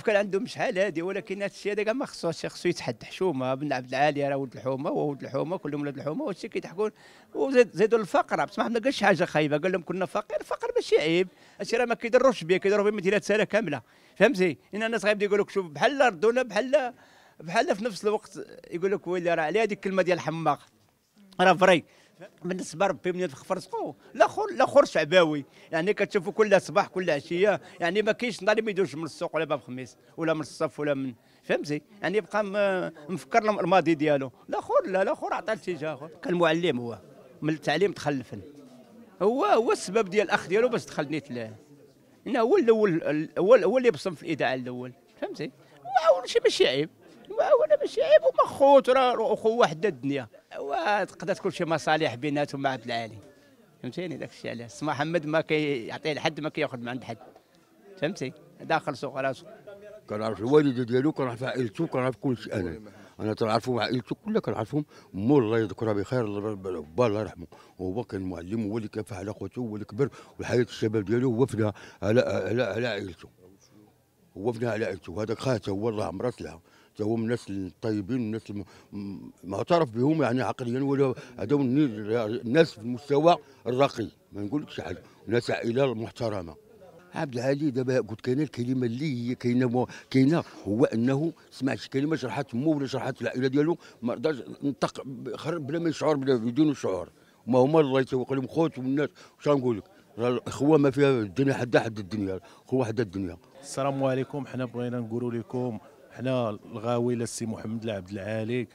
عارف كان عندهم شحال هادي ولكن هذا الشيء هذا ما خصوش خصو يتحد حشومه بن عبد العالي راه ولد الحومه هو ولد الحومه كلهم ولاد الحومه وهادشي كيضحكون وزيدوا الفقر بصح ما قالش حاجه خايبه قال لهم كنا فقير الفقر ماشي عيب هادشي راه ما كيضروش به كيضروا به مدينه سنه كامله فهمتي ان الناس غيبدا يقول لك شوف بحال ردونا بحال بحال في نفس الوقت يقول لك ويلي راه على هذيك الكلمه ديال حماق راه فري بالنسبه لربي من فرسقو الاخر الاخر شعباوي يعني كتشوفوا كل صباح كل عشيه يعني ما كاينش نهار ما يدوش من السوق ولا باب خميس ولا من الصف ولا من فهمتي يعني يبقى مفكر الماضي ديالو الاخر لا الاخر عطى اتجاه اخر كان معلم هو من التعليم دخل الفن هو هو السبب ديال الاخ ديالو باش دخل نيت له هو الاول هو اللي بصم في الاذاعه الاول فهمتي هو شي ماشي عيب وانا ماشي عيب وما خوت راه اخوه حدا الدنيا وتقدر تكون شي مصالح بيناتهم مع عبد العالي فهمتيني داك الشيء علاش محمد ما كيعطيه لحد ما كياخذ من عند حد فهمتي داخل سوق راسو كنعرف الوالده ديالو كنعرف عائلته كنعرف كلشي انا انا تنعرفهم عائلته كلها كنعرفهم مو الله يذكرها بخير با الله يرحمه وهو كان معلم هو اللي كافح على خوته هو اللي كبر وحياه الشباب ديالو هو فداها على على على عائلته هو فداها على عائلته هذاك خاته هو الله عمرات لها هم الناس الطيبين الناس المعترف بهم يعني عقليا ولا هذو الناس في المستوى الراقي ما نقولكش حاجه ناس عائله محترمه عبد العالي دابا قلت كاينه الكلمه اللي هي كاينه كاينه هو انه سمعت كلمه شرحت مو ولا شرحت العائله ديالو ما رضاش نطق بلا ما يشعر بلا بدون شعور ما هما الله يتوق لهم خوت والناس واش نقول لك الاخوه ما فيها الدنيا حدا حد الدنيا خوه حدا الدنيا السلام عليكم حنا بغينا نقولوا لكم حنا الغاوله السي محمد العبد العالي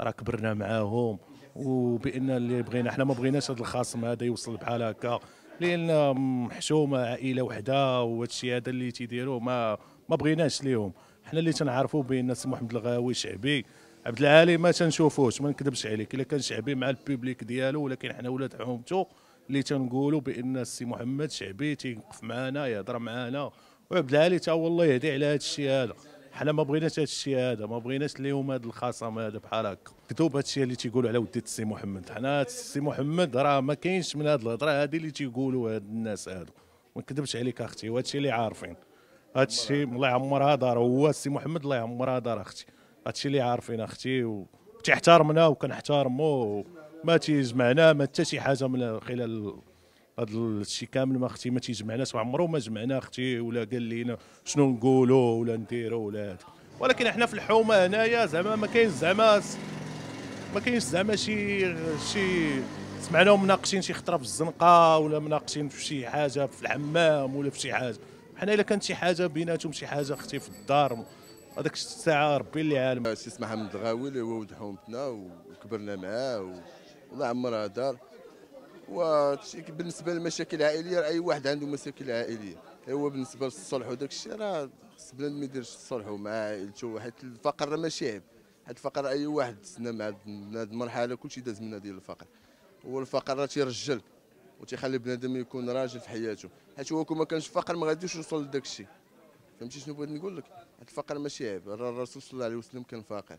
راه كبرنا معاهم وبان اللي بغينا حنا ما بغيناش هذا الخصم هذا يوصل بحال هكا لان محشومه عائله وحده وهذا الشيء هذا اللي تيديروه ما ما بغيناش ليهم حنا اللي تنعرفوا بان السي محمد الغاوي شعبي عبد العالي ما تنشوفوش ما نكذبش عليك الا كان شعبي مع البوبليك ديالو ولكن حنا ولاد حومته اللي تنقولوا بان السي محمد شعبي تيوقف معنا يهضر معنا وعبد العالي تا والله يهدي على هذا الشيء هذا حنا ما بغيناش هذا الشيء هذا ما بغيناش اليوم هذا الخصم هذا بحال هكا كذوب هذا الشيء اللي تيقولوا على ودي السي محمد حنا السي محمد راه ما كاينش من هذه الهضره هذه اللي تيقولوا هاد الناس هادو ما نكذبش عليك اختي وهذا الشيء اللي عارفين هذا الشيء الله يعمرها دار هو السي محمد الله يعمرها دار اختي هذا الشيء اللي عارفين اختي تيحترمنا وكنحترموه ما تيجمعنا ما حتى شي حاجه من خلال هذا الشيء كامل ما اختي ما تيجمعناش وعمره ما جمعنا اختي ولا قال لينا شنو نقولوا ولا نديروا ولا هذا ولكن احنا في الحومه هنايا زعما ما كاينش زعما ما كاينش زعما شي شي سمعناهم مناقشين شي خطره في الزنقه ولا مناقشين في شي حاجه في الحمام ولا في شي حاجه حنا الا كانت شي حاجه بيناتهم شي حاجه اختي في الدار هذاك الساعه ربي اللي عالم سي محمد الغاوي اللي هو ولد حومتنا وكبرنا معاه والله عمرها دار وبالنسبه للمشاكل العائليه اي واحد عنده مشاكل عائليه هو بالنسبه للصلح وداك الشيء راه خص بنادم ما يديرش الصلح مع عائلته حيت الفقر راه ماشي عيب حيت الفقر اي واحد تسنى مع هذه المرحله كلشي داز منها ديال الفقر هو الفقر راه تيرجل وتيخلي بنادم يكون راجل في حياته حيت هو كون ما كانش فقر ما غاديش يوصل لداك الشيء فهمتي شنو بغيت نقول لك الفقر ماشي عيب الرسول صلى الله عليه وسلم كان فقير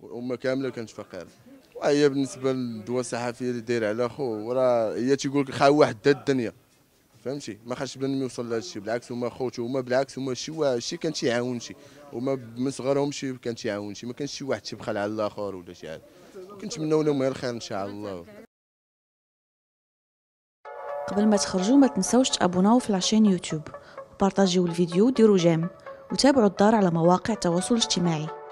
والامه كامله كانت فقيره وهي بالنسبه للدواء الصحفيه اللي داير على خو راه هي تيقول لك خاوي واحد دا الدنيا فهمتي ما خاش بنادم يوصل لهذا الشيء بالعكس هما خوتو هما بالعكس هما شي واحد شي كان تيعاون شي هما من صغرهم شي كان تيعاون شي ما كانش شي واحد تيبخل على الاخر ولا شي حاجه كنتمناو لهم غير الخير ان شاء الله قبل ما تخرجوا ما تنساوش تابوناو في لاشين يوتيوب وبارطاجيو الفيديو وديروا جيم وتابعوا الدار على مواقع التواصل الاجتماعي